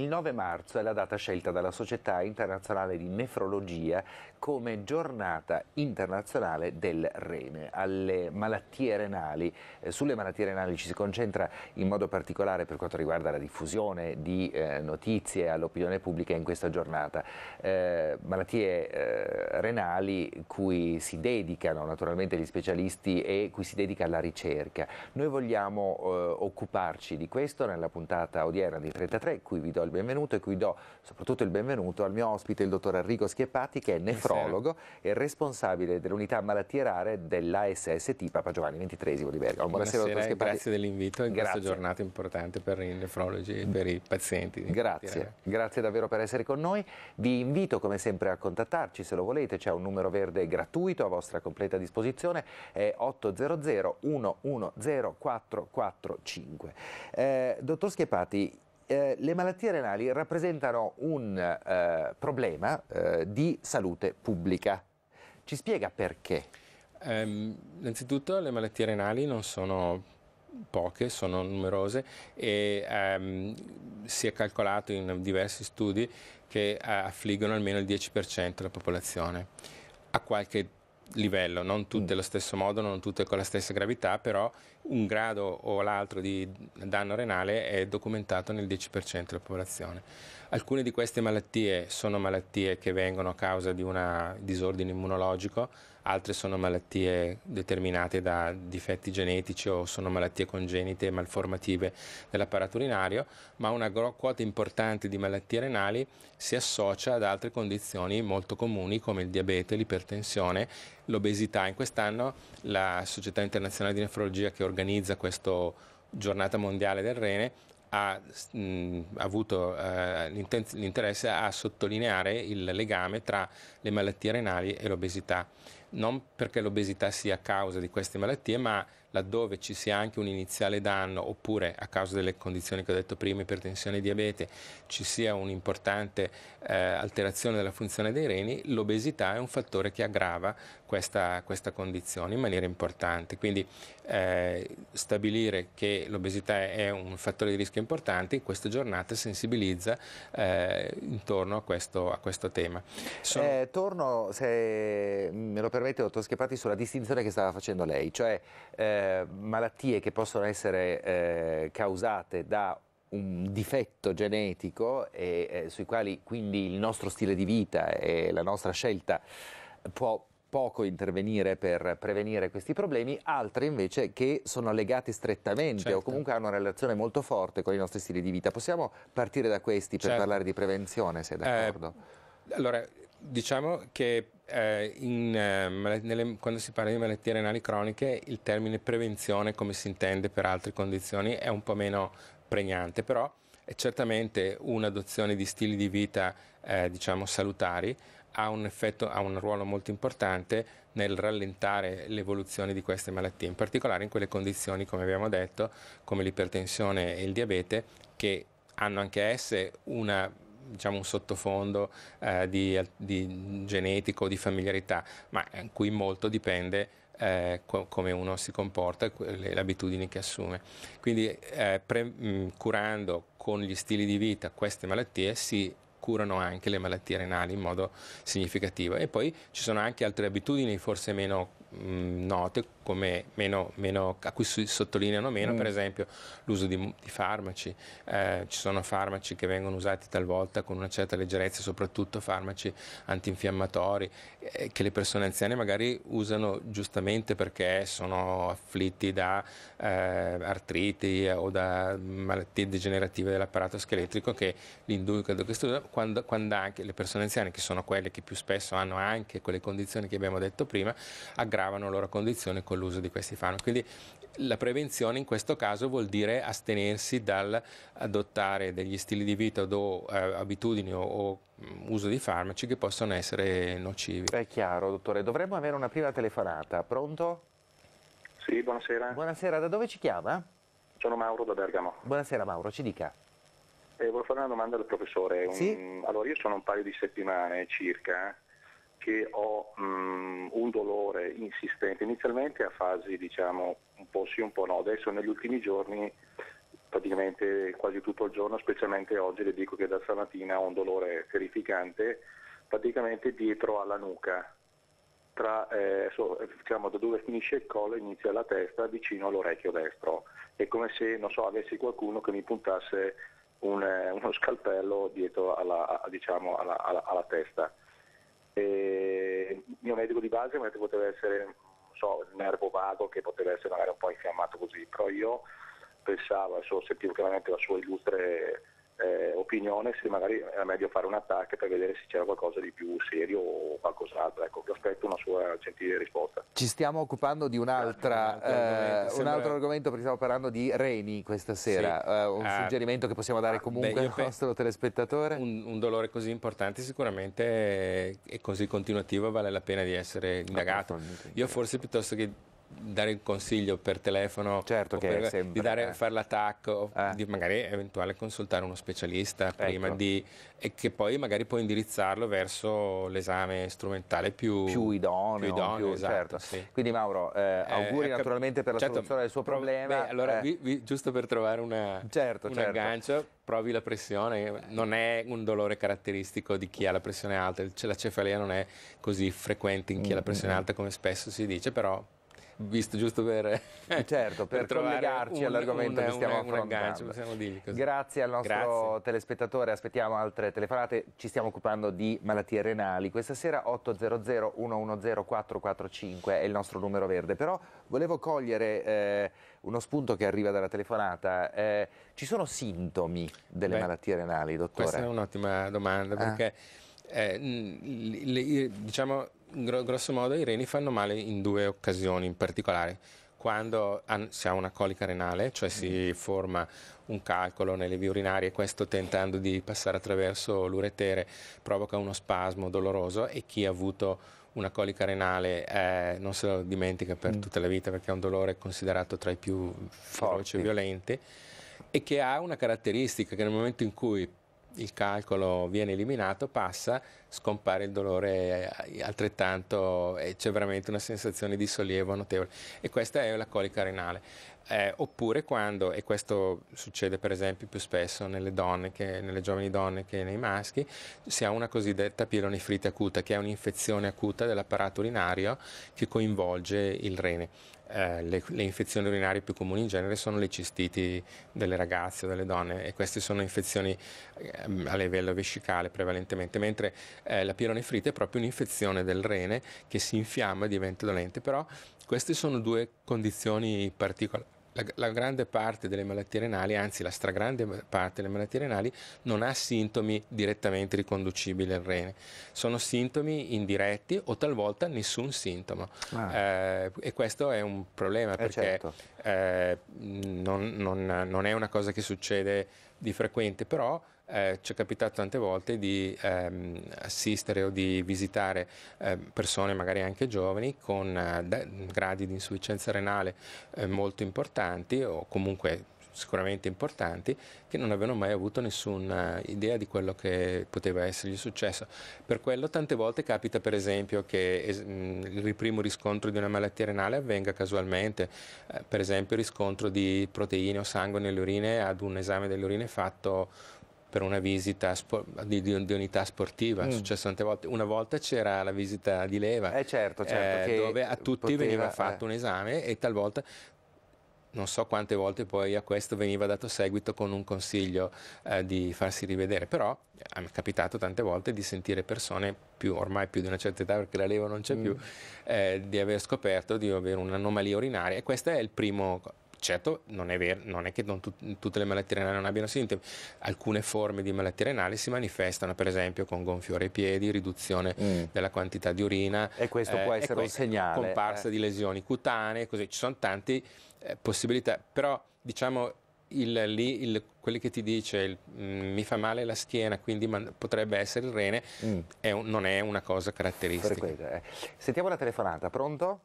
Il 9 marzo è la data scelta dalla Società Internazionale di Nefrologia come giornata internazionale del rene, alle malattie renali. Eh, sulle malattie renali ci si concentra in modo particolare per quanto riguarda la diffusione di eh, notizie all'opinione pubblica in questa giornata. Eh, malattie renali cui si dedicano naturalmente gli specialisti e cui si dedica la ricerca. Noi vogliamo occuparci di questo nella puntata odierna di 33, cui vi do il il benvenuto e qui do soprattutto il benvenuto al mio ospite, il dottor Enrico Schieppati, che è eh, nefrologo e responsabile dell'unità malattie rare dell'ASST Papa Giovanni XXIII di Bergamo. Buonasera, Buonasera grazie dell'invito in grazie. questa giornata importante per i nefrologi e per i pazienti. Grazie, grazie davvero per essere con noi. Vi invito come sempre a contattarci se lo volete, c'è un numero verde gratuito a vostra completa disposizione, è 800 110 445. Eh, dottor Schiepati, eh, le malattie renali rappresentano un eh, problema eh, di salute pubblica. Ci spiega perché? Um, innanzitutto le malattie renali non sono poche, sono numerose e um, si è calcolato in diversi studi che eh, affliggono almeno il 10% della popolazione. A qualche livello, non tutte mm. allo stesso modo, non tutte con la stessa gravità, però un grado o l'altro di danno renale è documentato nel 10% della popolazione. Alcune di queste malattie sono malattie che vengono a causa di un disordine immunologico, altre sono malattie determinate da difetti genetici o sono malattie congenite e malformative dell'apparato urinario, ma una quota importante di malattie renali si associa ad altre condizioni molto comuni come il diabete, l'ipertensione, l'obesità. In quest'anno la Società Internazionale di Nefrologia che organizza questa giornata mondiale del rene ha mh, avuto eh, l'interesse a sottolineare il legame tra le malattie renali e l'obesità non perché l'obesità sia causa di queste malattie, ma laddove ci sia anche un iniziale danno oppure a causa delle condizioni che ho detto prima, ipertensione e diabete, ci sia un'importante eh, alterazione della funzione dei reni, l'obesità è un fattore che aggrava questa, questa condizione in maniera importante. Quindi eh, stabilire che l'obesità è un fattore di rischio importante in queste giornate sensibilizza eh, intorno a questo, a questo tema. Sono... Eh, torno, se me lo permette, dottor Schepati, sulla distinzione che stava facendo lei, cioè eh, eh, malattie che possono essere eh, causate da un difetto genetico e eh, sui quali quindi il nostro stile di vita e la nostra scelta può poco intervenire per prevenire questi problemi, altre invece che sono legate strettamente certo. o comunque hanno una relazione molto forte con i nostri stili di vita. Possiamo partire da questi per certo. parlare di prevenzione, se è d'accordo? Eh, allora, Diciamo che eh, in, eh, nelle, quando si parla di malattie renali croniche il termine prevenzione, come si intende per altre condizioni, è un po' meno pregnante, però è certamente un'adozione di stili di vita eh, diciamo salutari ha un, effetto, ha un ruolo molto importante nel rallentare l'evoluzione di queste malattie, in particolare in quelle condizioni, come abbiamo detto, come l'ipertensione e il diabete, che hanno anche esse una diciamo, un sottofondo eh, di, di genetico, di familiarità, ma in cui molto dipende eh, co- come uno si comporta e le abitudini che assume. Quindi eh, mh, mm, curando con gli stili di vita queste malattie si curano anche le malattie renali in modo significativo e poi ci sono anche altre abitudini forse meno Mm, note come meno, meno, a cui si sottolineano meno, mm. per esempio l'uso di, di farmaci. Eh, ci sono farmaci che vengono usati talvolta con una certa leggerezza, soprattutto farmaci antinfiammatori, eh, che le persone anziane magari usano giustamente perché sono afflitti da eh, artriti o da malattie degenerative dell'apparato scheletrico che li inducono questo quando, quando anche le persone anziane, che sono quelle che più spesso hanno anche quelle condizioni che abbiamo detto prima, aggravano aggravano la loro condizione con l'uso di questi farmaci. Quindi la prevenzione in questo caso vuol dire astenersi dall'adottare degli stili di vita o eh, abitudini o, o mm, uso di farmaci che possono essere nocivi. È chiaro, dottore. Dovremmo avere una prima telefonata. Pronto? Sì, buonasera. Buonasera, da dove ci chiama? Sono Mauro da Bergamo. Buonasera Mauro, ci dica. Eh, volevo fare una domanda al professore. Sì? Un... Mm, allora, io sono un paio di settimane circa eh che ho um, un dolore insistente, inizialmente a fasi diciamo un po' sì, un po' no, adesso negli ultimi giorni praticamente quasi tutto il giorno, specialmente oggi le dico che da stamattina ho un dolore terrificante praticamente dietro alla nuca, tra, eh, so, diciamo, da dove finisce il collo inizia la testa vicino all'orecchio destro, è come se so, avessi qualcuno che mi puntasse un, eh, uno scalpello dietro alla, a, diciamo, alla, alla, alla testa. E il mio medico di base mi ha detto che poteva essere so, il nervo vago che poteva essere magari un po' infiammato così, però io pensavo, adesso sentivo chiaramente la sua illustre eh, opinione se magari era meglio fare un attacco per vedere se c'era qualcosa di più serio o qualcos'altro. Ecco, vi aspetto una sua gentile risposta. Ci stiamo occupando di un'altra, un altro, eh, argomento, un altro argomento perché stiamo parlando di Reni questa sera, sì. uh, eh, un uh, suggerimento che possiamo dare ah, comunque beh, al nostro telespettatore? Un, un, dolore così importante sicuramente e così continuativo vale la pena di essere indagato. Io forse piuttosto che dare il consiglio per telefono, certo per, sempre, di dare, eh. fare l'attacco, eh. di magari eventuale consultare uno specialista ecco. prima di, e che poi magari può indirizzarlo verso l'esame strumentale più, più idoneo. Più idoneo più, esatto, certo. sì. Quindi Mauro, eh, eh auguri ecco, naturalmente per la certo, soluzione del suo problema. Beh, allora, eh. vi, vi, giusto per trovare una, certo, un certo. aggancio, provi la pressione, non è un dolore caratteristico di chi ha la pressione alta, la cefalea non è così frequente in chi mm -hmm. ha la pressione alta come spesso si dice, però visto giusto per, eh, certo, per, per collegarci all'argomento che stiamo una, affrontando. Aggancio, Grazie al nostro Grazie. telespettatore, aspettiamo altre telefonate, ci stiamo occupando di malattie renali. Questa sera 800 110 445 è il nostro numero verde, però volevo cogliere eh, uno spunto che arriva dalla telefonata. Eh, ci sono sintomi delle Beh, malattie renali, dottore? Questa è un'ottima domanda ah. perché ah. eh, le, le, diciamo grosso modo i reni fanno male in due occasioni in particolare. Quando si ha una colica renale, cioè si mm. forma un calcolo nelle vie urinarie e questo tentando di passare attraverso l'uretere provoca uno spasmo doloroso e chi ha avuto una colica renale eh, non se lo dimentica per mm. tutta la vita perché è un dolore considerato tra i più feroci e violenti e che ha una caratteristica che nel momento in cui il calcolo viene eliminato, passa, scompare il dolore eh, altrettanto e c'è veramente una sensazione di sollievo notevole. E questa è la colica renale. Eh, oppure quando, e questo succede per esempio più spesso nelle, donne che, nelle giovani donne che nei maschi, si ha una cosiddetta pielonefrite acuta, che è un'infezione acuta dell'apparato urinario che coinvolge il rene eh, le, le, infezioni urinarie più comuni in genere sono le cistiti delle ragazze o delle donne e queste sono infezioni eh, a livello vescicale prevalentemente, mentre eh, la pironefrite è proprio un'infezione del rene che si infiamma e diventa dolente, però queste sono due condizioni particolari la, la, grande parte delle malattie renali, anzi la stragrande parte delle malattie renali, non ha sintomi direttamente riconducibili al rene. Sono sintomi indiretti o talvolta nessun sintomo. Ah. Eh, e questo è un problema eh perché certo. eh, non, non, non è una cosa che succede di frequente, però eh, ci è capitato tante volte di ehm, assistere o di visitare eh, persone, magari anche giovani, con eh, gradi di insufficienza renale eh, molto importanti o comunque sicuramente importanti che non avevano mai avuto nessuna eh, idea di quello che poteva essergli successo. Per quello tante volte capita per esempio che mm, il primo riscontro di una malattia renale avvenga casualmente, eh, per esempio il riscontro di proteine o sangue nelle urine ad un esame delle urine fatto per una visita di, di, di, unità sportiva, mm. è successo tante volte. Una volta c'era la visita di leva, eh certo, certo, eh, dove a tutti poteva, veniva eh. fatto eh. un esame e talvolta non so quante volte poi a questo veniva dato seguito con un consiglio eh, di farsi rivedere, però eh, mi è capitato tante volte di sentire persone più, ormai più di una certa età perché la leva non c'è mm. più, eh, di aver scoperto di avere un'anomalia urinaria e questo è il primo certo non è, vero, non è che non tut- tutte le malattie renali non abbiano sintomi, alcune forme di malattie renali si manifestano per esempio con gonfiore ai piedi, riduzione mm. della quantità di urina e questo eh, può essere que- un segnale comparsa eh. di lesioni cutanee, così ci sono tante eh, possibilità, però diciamo il, lì, il, quelli che ti dice il, mh, mm, mi fa male la schiena, quindi man, potrebbe essere il rene, mm. è un, non è una cosa caratteristica. Quello, eh. Sentiamo la telefonata, pronto?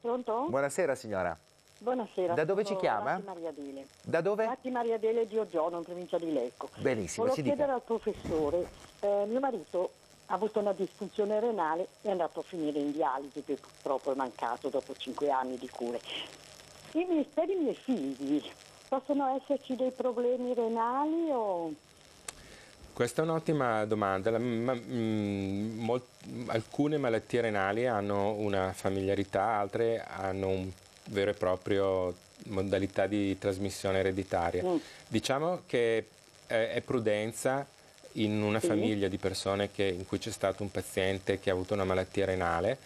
Pronto? Buonasera signora. Buonasera. Da dove ci chiama? Maria Dele. Da dove? Ratti Maria Dele di Oggiano, in provincia di Lecco. Benissimo, Volevo chiedere dica. al professore, eh, mio marito ha avuto una disfunzione renale e è andato a finire in dialisi, che purtroppo è mancato dopo cinque anni di cure. I miei, per i miei figli possono esserci dei problemi renali o... Questa è un'ottima domanda. La, ma, mh, mm, alcune malattie renali hanno una familiarità, altre hanno un vero e proprio modalità di trasmissione ereditaria. Mm. Diciamo che eh, è prudenza in una sì. famiglia di persone che, in cui c'è stato un paziente che ha avuto una malattia renale.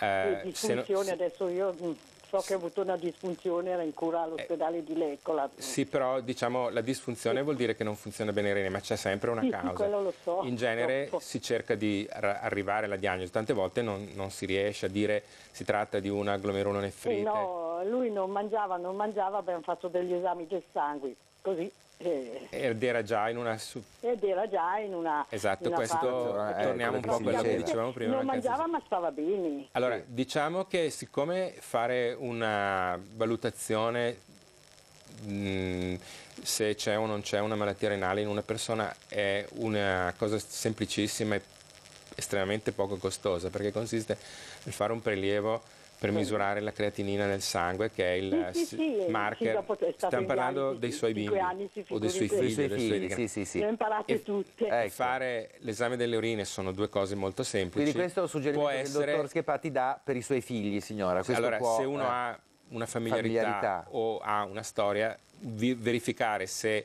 Eh, sì, di funzione no, adesso io mm, so che ha avuto una disfunzione, era in cura all'ospedale eh, di Leccola. Sì, però diciamo la disfunzione sì. vuol dire che non funziona bene il rene, ma c'è sempre una sì, causa. Sì, quello lo so. In genere so. si cerca di arrivare alla diagnosi, tante volte non, non, si riesce a dire si tratta di una glomerulonefrite. Eh no, lui non mangiava, non mangiava, abbiamo fatto degli esami del sangue così. Eh. Ed era già in una... Su... Ed era già in una... Esatto, in una questo eh, torniamo un po' a quello che dicevamo prima. Non mangiava ma stava bene. Allora, sì. diciamo che siccome fare una valutazione mh, se c'è o non c'è una malattia renale in una persona è una cosa semplicissima e estremamente poco costosa perché consiste nel fare un prelievo per misurare la creatinina nel sangue, che è il sì, sì, sì. Eh, marker. Stiamo parlando anni, dei suoi bimbi o dei suoi figli. Dei suoi sì, Sì, sì, Le ho imparate tutte. Ecco. Fare l'esame delle urine sono due cose molto semplici. Quindi questo è un suggerimento Può essere... che il dottor Schepati dà per i suoi figli, signora. Questo allora, può, se uno eh... ha una familiarità, familiarità, o ha una storia, verificare se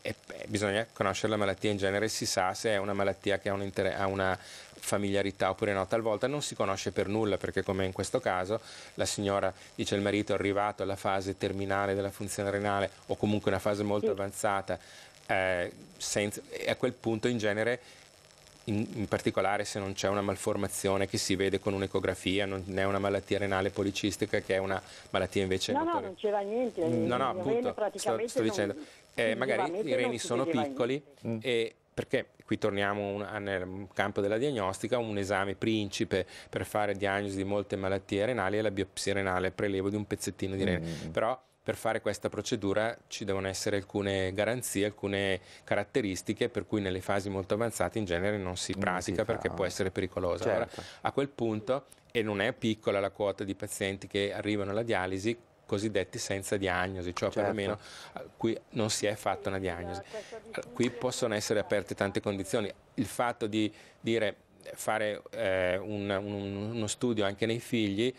e, e, bisogna conoscere la malattia in genere, si sa se è una malattia che ha, un inter- ha una familiarità oppure no, talvolta non si conosce per nulla perché come in questo caso la signora dice il marito è arrivato alla fase terminale della funzione renale o comunque una fase molto avanzata eh, senza, e a quel punto in genere in, in, particolare se non c'è una malformazione che si vede con un'ecografia, non è una malattia renale policistica che è una malattia invece... No, notori. no, non c'era niente, no, no, appunto, sto, sto dicendo, eh, magari i reni sono piccoli in... Mm. e perché qui torniamo nel campo della diagnostica, un esame principe per fare diagnosi di molte malattie renali è la biopsia renale, prelevo di un pezzettino di rene. Mm. Però per fare questa procedura ci devono essere alcune garanzie, alcune caratteristiche per cui nelle fasi molto avanzate in genere non si pratica perché può essere pericolosa. Certo. Allora, a quel punto, e non è piccola la quota di pazienti che arrivano alla dialisi, cosiddetti senza diagnosi, cioè certo. perlomeno eh, qui non si è fatta una diagnosi. Esatto, qui possono essere aperte tante condizioni. Il fatto di dire fare eh, un, un, uno studio anche nei figli,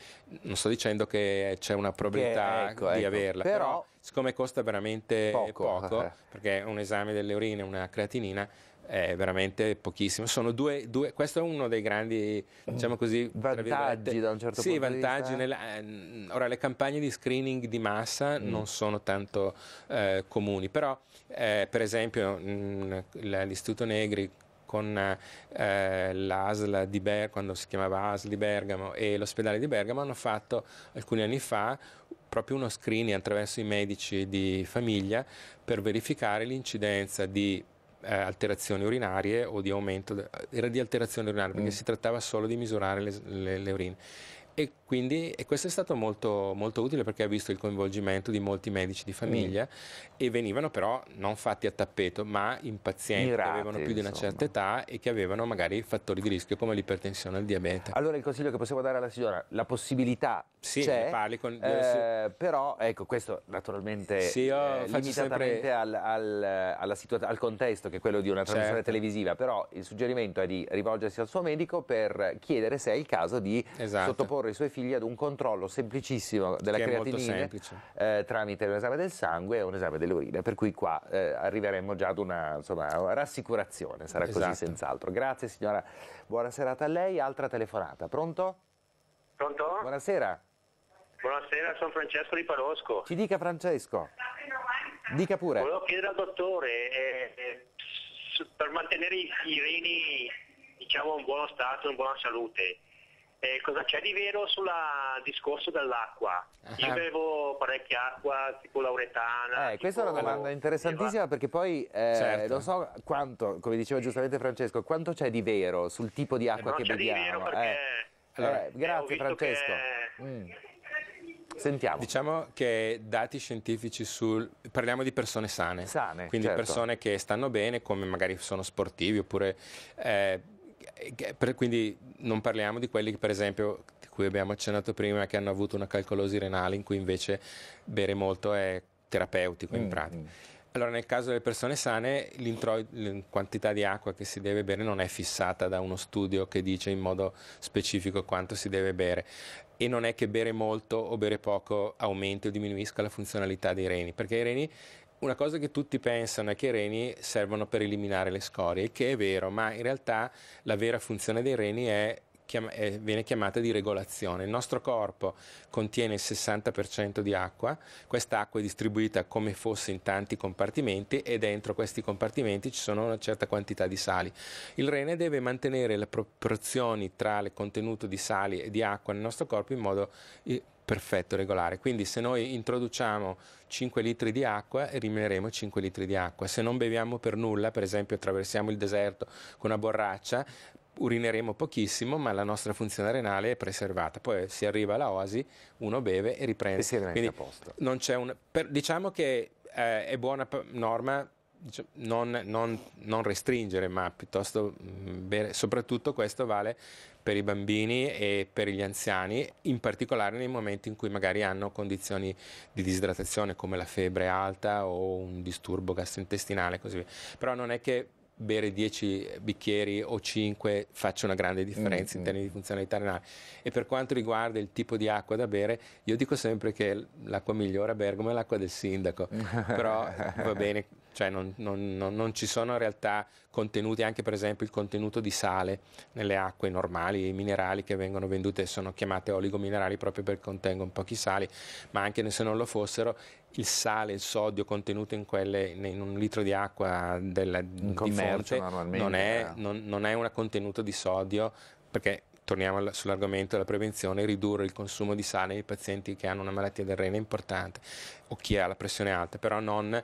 non sto dicendo che c'è una probabilità che, ecco, di ecco. averla, però, però, siccome costa veramente poco, poco eh. perché un esame delle urine, una creatinina, è veramente pochissimo. Due, due, questo è uno dei grandi diciamo così, vantaggi da un certo sì, punto di vista. Eh? Nella, ehm, ora, le campagne di screening di massa mm. non sono tanto eh, comuni, però eh, per esempio mh, mm, l'Istituto Negri con eh, l'ASL di Bergamo, quando si chiamava ASL di Bergamo e l'ospedale di Bergamo hanno fatto alcuni anni fa proprio uno screening attraverso i medici di famiglia per verificare l'incidenza di eh, alterazioni urinarie o di aumento, era di alterazioni urinarie perché mm. si trattava solo di misurare le, le, le urine e quindi, e questo è stato molto, molto utile perché ha visto il coinvolgimento di molti medici di mm. famiglia mm. e venivano però non fatti a tappeto, ma in pazienti Mirate, che avevano più di una certa età e che avevano magari fattori di rischio come l'ipertensione e il diabete. Allora il consiglio che possiamo dare alla signora, la possibilità sì, c'è, parli con... Eh, eh su... però ecco questo naturalmente sì, io eh, limitatamente sempre... al, al, alla situa- al contesto che è quello di una trasmissione certo. televisiva, però il suggerimento è di rivolgersi al suo medico per chiedere se è il caso di esatto. sottoporre i suoi figli consigli ad un controllo semplicissimo della che creatinina eh, tramite un esame del sangue e un esame dell'urina, per cui qua eh, arriveremo già ad una, insomma, una rassicurazione, sarà esatto. così senz'altro. Grazie signora, buona serata a lei, altra telefonata, pronto? Pronto? Buonasera. Buonasera, sono Francesco di Palosco. Ci dica Francesco. Dica pure. Volevo chiedere al dottore, eh, eh, per mantenere i, i reni diciamo in buono stato, in buona salute, eh, cosa c'è di vero sul discorso dell'acqua? Io ah. bevo parecchia acqua, tipo lauretana. Eh, tipo... Questa è una domanda interessantissima perché poi eh, certo. non so quanto, come diceva giustamente Francesco, quanto c'è di vero sul tipo di acqua che beviamo. Eh. Perché... Eh, allora, eh, grazie Francesco. Che... Mm. Sentiamo. Diciamo che dati scientifici sul... parliamo di persone sane. Sane, Quindi certo. persone che stanno bene, come magari sono sportivi oppure eh, quindi non parliamo di quelli che per esempio di cui abbiamo accennato prima che hanno avuto una calcolosi renale in cui invece bere molto è terapeutico in mm, pratica. Mm. Allora nel caso delle persone sane la quantità di acqua che si deve bere non è fissata da uno studio che dice in modo specifico quanto si deve bere e non è che bere molto o bere poco aumenti o diminuisca la funzionalità dei reni, perché i reni una cosa che tutti pensano è che i reni servono per eliminare le scorie, che è vero, ma in realtà la vera funzione dei reni è viene chiamata di regolazione. Il nostro corpo contiene il 60% di acqua, questa acqua è distribuita come fosse in tanti compartimenti e dentro questi compartimenti ci sono una certa quantità di sali. Il rene deve mantenere le proporzioni tra il contenuto di sali e di acqua nel nostro corpo in modo perfetto, regolare. Quindi se noi introduciamo 5 litri di acqua, elimineremo 5 litri di acqua. Se non beviamo per nulla, per esempio attraversiamo il deserto con una borraccia, urineremo pochissimo, ma la nostra funzione renale è preservata. Poi si arriva alla oasi, uno beve e riprende. E si rimette a posto. Un, per, diciamo che eh, è buona norma non, non, non, restringere, ma piuttosto mm, bere. Soprattutto questo vale per i bambini e per gli anziani, in particolare nei momenti in cui magari hanno condizioni di disidratazione come la febbre alta o un disturbo gastrointestinale, e così via. Però non è che bere 10 bicchieri o 5 faccia una grande differenza mm-hmm. in termini di funzionalità renale. E per quanto riguarda il tipo di acqua da bere, io dico sempre che l'acqua migliore a Bergamo è l'acqua del sindaco, però va bene cioè non, non, non, non, ci sono in realtà contenuti, anche per esempio il contenuto di sale nelle acque normali, i minerali che vengono vendute sono chiamate oligominerali proprio perché contengono pochi sali, ma anche se non lo fossero il sale, il sodio contenuto in, quelle, in un litro di acqua del, di merce non è, eh. non è un contenuto di sodio perché torniamo sull'argomento della prevenzione, ridurre il consumo di sale nei pazienti che hanno una malattia del rene importante o chi ha la pressione alta, però non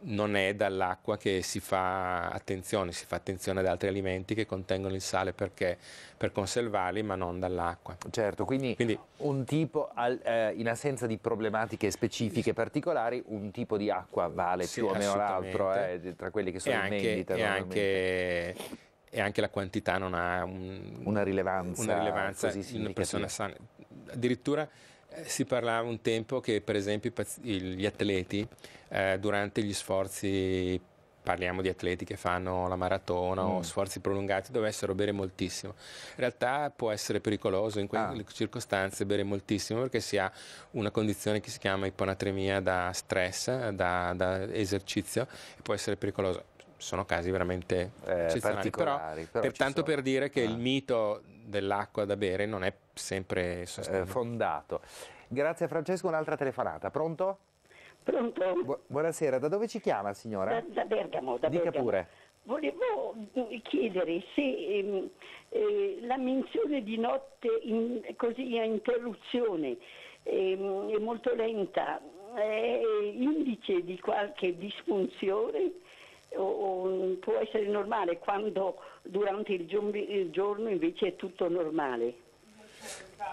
non è dall'acqua che si fa attenzione, si fa attenzione ad altri alimenti che contengono il sale perché, per conservarli, ma non dall'acqua. Certo, quindi, quindi un tipo, al, eh, in assenza di problematiche specifiche particolari, un tipo di acqua vale sì, più o meno l'altro eh, tra quelli che sono in anche, vendita. E anche, e anche la quantità non ha un, una rilevanza. Una rilevanza in una persona sana. Addirittura eh, si parlava un tempo che, per esempio, gli atleti eh, durante gli sforzi parliamo di atleti che fanno la maratona mm. o sforzi prolungati, dovessero bere moltissimo. In realtà può essere pericoloso in quelle ah. circostanze bere moltissimo perché si ha una condizione che si chiama iponatremia da stress, da, da esercizio e può essere pericoloso. Sono casi veramente eh, eccezionali, però, però per tanto per dire che ah. il mito dell'acqua da bere non è sempre eh, fondato. Grazie Francesco, un'altra telefonata. Pronto? Pronto? Bu buonasera, da dove ci chiama signora? Da, da Bergamo, da Dica Bergamo. pure. Volevo mm, chiedere se ehm, eh, la menzione di notte in, così a interruzione eh, è molto lenta è indice di qualche disfunzione o, o può essere normale quando durante il, il giorno invece è tutto normale?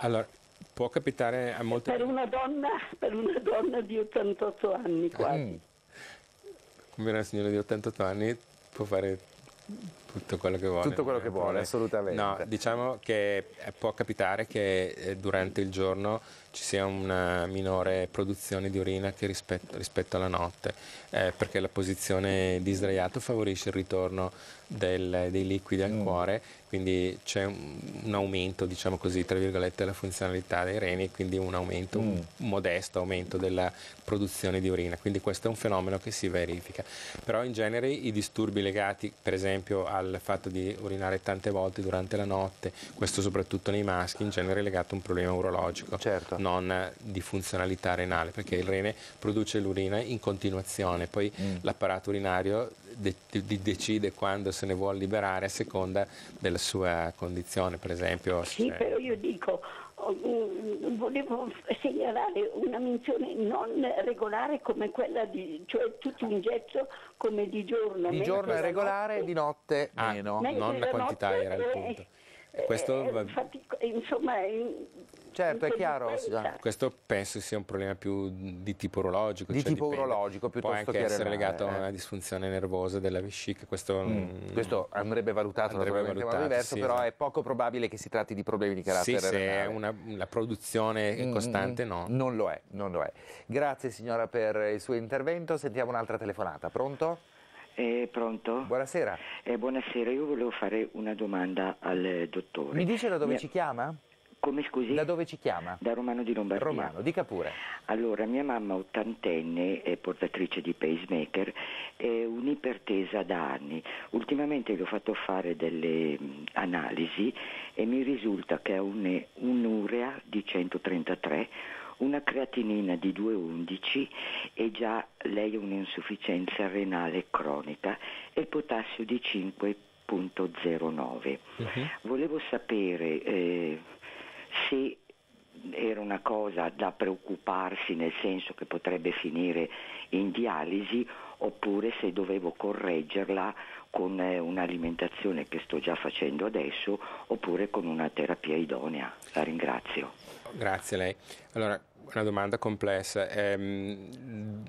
Allora, può capitare a molte per una donna, per una donna di 88 anni quasi. Mm. Come una signora di 88 anni può fare tutto quello che vuole. Tutto quello che vuole, assolutamente. No, diciamo che può capitare che eh, durante il giorno ci sia una minore produzione di urina rispetto, rispetto, alla notte, eh, perché la posizione di sdraiato favorisce il ritorno del, dei liquidi al mm. cuore, quindi c'è un, un, aumento, diciamo così, tra virgolette, della funzionalità dei reni, quindi un aumento, mm. un modesto aumento della produzione di urina. Quindi questo è un fenomeno che si verifica. Però in genere i disturbi legati, per esempio, al al fatto di urinare tante volte durante la notte, questo soprattutto nei maschi in genere è legato a un problema urologico, certo. non di funzionalità renale, perché il rene produce l'urina in continuazione, poi mm. l'apparato urinario de de decide quando se ne vuole liberare a seconda della sua condizione, per esempio. Sì, cioè... però io dico volevo segnalare una menzione non regolare come quella di, cioè tutto in getto come di giorno. Di giorno è regolare, notte. di notte ah, meno, non la quantità era il punto. Eh, Questo... eh, fatica, insomma, certo, è chiaro. Certo. Questo penso sia un problema più di tipo urologico. Di cioè tipo dipende. urologico piuttosto che... Può anche che essere renale, legato eh. a eh. una disfunzione nervosa della vescica. Questo, mm. questo andrebbe valutato andrebbe valutato, diverso, sì, però esatto. è poco probabile che si tratti di problemi di carattere sì, renale. se è una, una produzione mm, mm, costante, mm. no. Non lo è, non lo è. Grazie signora per il suo intervento. Sentiamo un'altra telefonata. Pronto? Eh, pronto? Buonasera. Eh, buonasera, io volevo fare una domanda al dottore. Mi dice da dove Mi... ci chiama? Come scusi? Da dove ci chiama? Da Romano di Lombardia. Romano, dica pure. Allora, mia mamma ottantenne, è portatrice di pacemaker, è un'ipertesa da anni. Ultimamente gli ho fatto fare delle analisi e mi risulta che ha un'urea di 133, una creatinina di 2,11 e già lei ha un'insufficienza renale cronica e il potassio di 5,09. Uh-huh. Mhm. Volevo sapere... Eh, se era una cosa da preoccuparsi nel senso che potrebbe finire in dialisi oppure se dovevo correggerla con eh, un'alimentazione che sto già facendo adesso oppure con una terapia idonea. La ringrazio. Grazie a lei. Allora, una domanda complessa. Eh,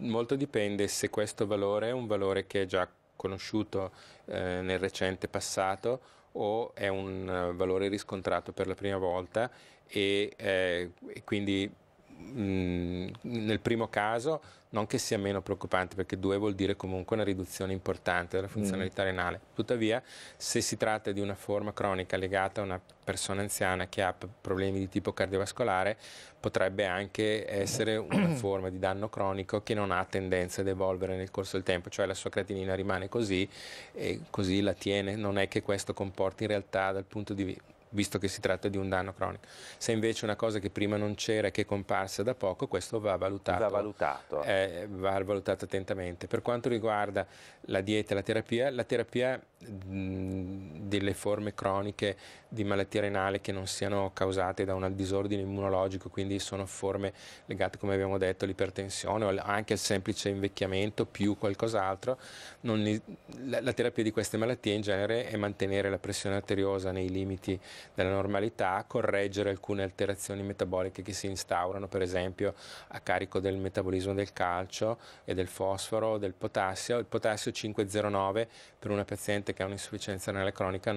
molto dipende se questo valore è un valore che è già conosciuto eh, nel recente passato o è un eh, valore riscontrato per la prima volta e, eh, e quindi Mm, nel primo caso non che sia meno preoccupante perché 2 vuol dire comunque una riduzione importante della funzionalità mm. renale. Tuttavia, se si tratta di una forma cronica legata a una persona anziana che ha problemi di tipo cardiovascolare, potrebbe anche essere una forma di danno cronico che non ha tendenza ad evolvere nel corso del tempo, cioè la sua creatinina rimane così e così la tiene, non è che questo comporti in realtà dal punto di vista visto che si tratta di un danno cronico. Se invece una cosa che prima non c'era e che è comparsa da poco, questo va valutato, va valutato. Eh, va valutato attentamente. Per quanto riguarda la dieta e la terapia, la terapia mh, delle forme croniche di malattia renale che non siano causate da un disordine immunologico, quindi sono forme legate, come abbiamo detto, all'ipertensione o anche al semplice invecchiamento più qualcos'altro, li, la, la, terapia di queste malattie in genere è mantenere la pressione arteriosa nei limiti della normalità, correggere alcune alterazioni metaboliche che si instaurano, per esempio a carico del metabolismo del calcio e del fosforo, del potassio, il potassio 509 per una paziente che ha un'insufficienza renale cronica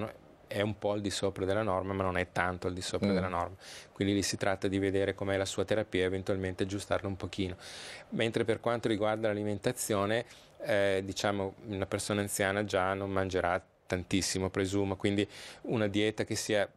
è un po' al di sopra della norma, ma non è tanto al di sopra mm. della norma. Quindi lì si tratta di vedere com'è la sua terapia e eventualmente aggiustarla un pochino. Mentre per quanto riguarda l'alimentazione, eh, diciamo, una persona anziana già non mangerà tantissimo, presumo, quindi una dieta che sia,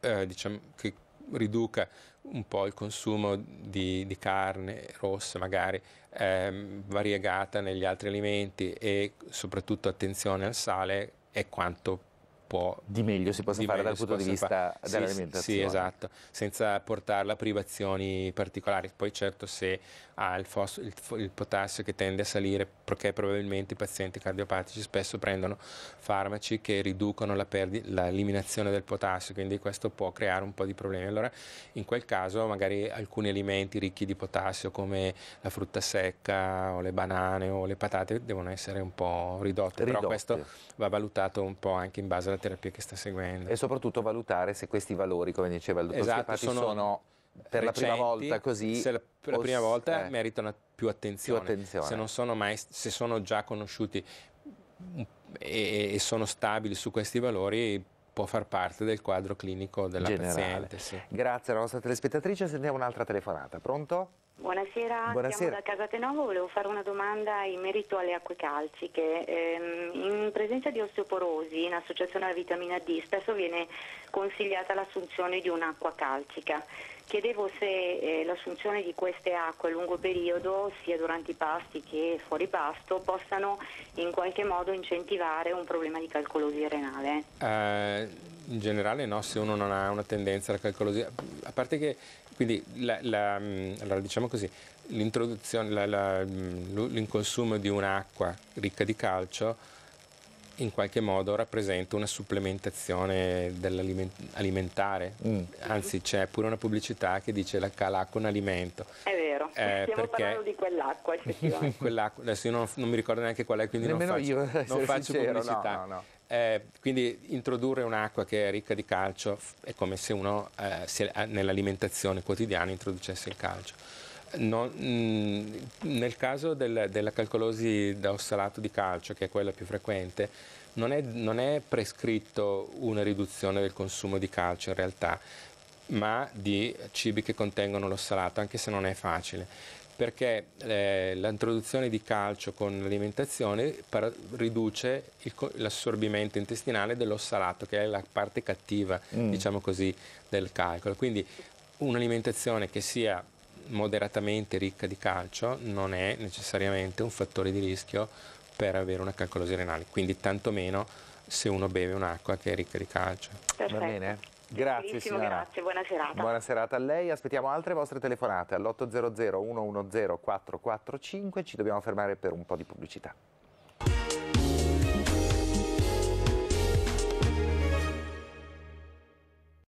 eh, diciamo, che riduca un po' il consumo di, di carne rossa, magari ehm, variegata negli altri alimenti e soprattutto attenzione al sale è quanto può... Di meglio si possa fare dal punto di vista sì, dell'alimentazione. Sì, esatto, senza portarla a privazioni particolari. Poi certo se ha il, fos- il, il, potassio che tende a salire perché probabilmente i pazienti cardiopatici spesso prendono farmaci che riducono la perdi- l'eliminazione del potassio, quindi questo può creare un po' di problemi. Allora in quel caso magari alcuni alimenti ricchi di potassio come la frutta secca o le banane o le patate devono essere un po' ridotte, ridotte. però questo va valutato un po' anche in base alla terapia che sta seguendo. E soprattutto valutare se questi valori, come diceva il dottor esatto, sono, sono per recenti, la prima volta così. Se la, per la prima volta eh, meritano più attenzione, più attenzione. Se, non sono mai, se sono già conosciuti mm, e, e sono stabili su questi valori, può far parte del quadro clinico della Generale. paziente. Sì. Grazie alla nostra telespettatrice, sentiamo un'altra telefonata. Pronto? Buonasera, Buonasera. da Casa Casatenovo, volevo fare una domanda in merito alle acque calciche. Ehm, in presenza di osteoporosi in associazione alla vitamina D spesso viene consigliata l'assunzione di un'acqua calcica. Chiedevo se eh, l'assunzione di queste acque a lungo periodo, sia durante i pasti che fuori pasto, possano in qualche modo incentivare un problema di calcolosia renale. Eh, in generale no, se uno non ha una tendenza alla calcolosia, a parte che quindi la, la, mm, allora diciamo così, l'introduzione, mm, l'inconsumo di un'acqua ricca di calcio in qualche modo rappresenta una supplementazione alimentare, mm. anzi c'è pure una pubblicità che dice la calacca è un alimento. È vero, eh, stiamo parlando di quell'acqua effettivamente. quell'acqua, adesso io non, non, mi ricordo neanche qual è, quindi Nemmeno non faccio, io, non faccio sincero, pubblicità. No, no, Eh, quindi introdurre un'acqua che è ricca di calcio è come se uno eh, eh nell'alimentazione quotidiana introducesse il calcio. No, mm, nel caso del, della calcolosi da ossalato di calcio, che è quella più frequente, non è, non è prescritto una riduzione del consumo di calcio in realtà, ma di cibi che contengono l'ossalato, anche se non è facile perché eh, l'introduzione di calcio con l'alimentazione riduce l'assorbimento intestinale dell'ossalato, che è la parte cattiva, mm. diciamo così, del calcolo. Quindi un'alimentazione che sia moderatamente ricca di calcio non è necessariamente un fattore di rischio per avere una calcolosi renale, quindi tantomeno se uno beve un'acqua che è ricca di calcio. Perfetto. Va bene? Grazie Benissimo, signora. grazie, buona serata. Buona serata a lei, aspettiamo altre vostre telefonate all'800 110 445, ci dobbiamo fermare per un po' di pubblicità.